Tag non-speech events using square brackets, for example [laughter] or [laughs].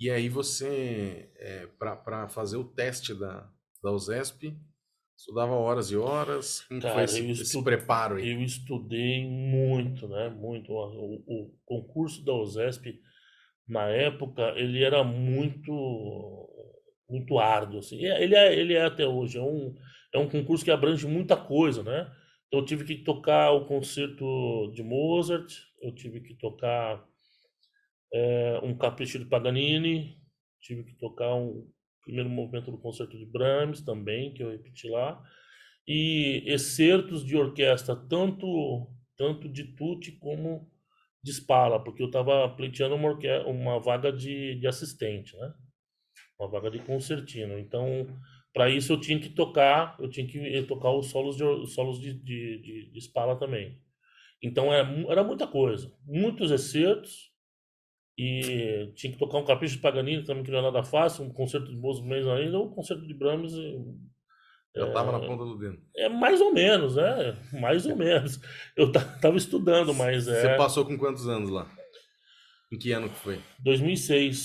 E aí você, é, eh, para fazer o teste da, da USESP, estudava horas e horas? Como Cara, foi esse, estude... esse, preparo aí? Eu estudei muito, né? Muito. O, o concurso da USESP, na época, ele era muito muito árduo. Assim. É, ele, é, ele é até hoje, é um, é um concurso que abrange muita coisa, né? Então, eu tive que tocar o concerto de Mozart, eu tive que tocar é, um capricho de Paganini, tive que tocar um primeiro movimento do concerto de Brahms também, que eu repeti lá, e excertos de orquestra, tanto, tanto de Tutti como de Spala, porque eu estava pleiteando uma, uma vaga de, de assistente, né? uma vaga de concertino. Então, para isso eu tinha que tocar, eu tinha que eh, tocar os solos de, os solos de, de, de, de Spala também. Então era, é era muita coisa, muitos excertos, e tinha que tocar um capricho de Paganini, também que não é nada fácil, um concerto de Mozart ainda, ou um concerto de Brahms. Eu é, na ponta do dedo. É mais ou menos, né? Mais ou [laughs] menos. Eu tava estudando, mas é... Você passou com quantos anos lá? Em que ano que foi? 2006.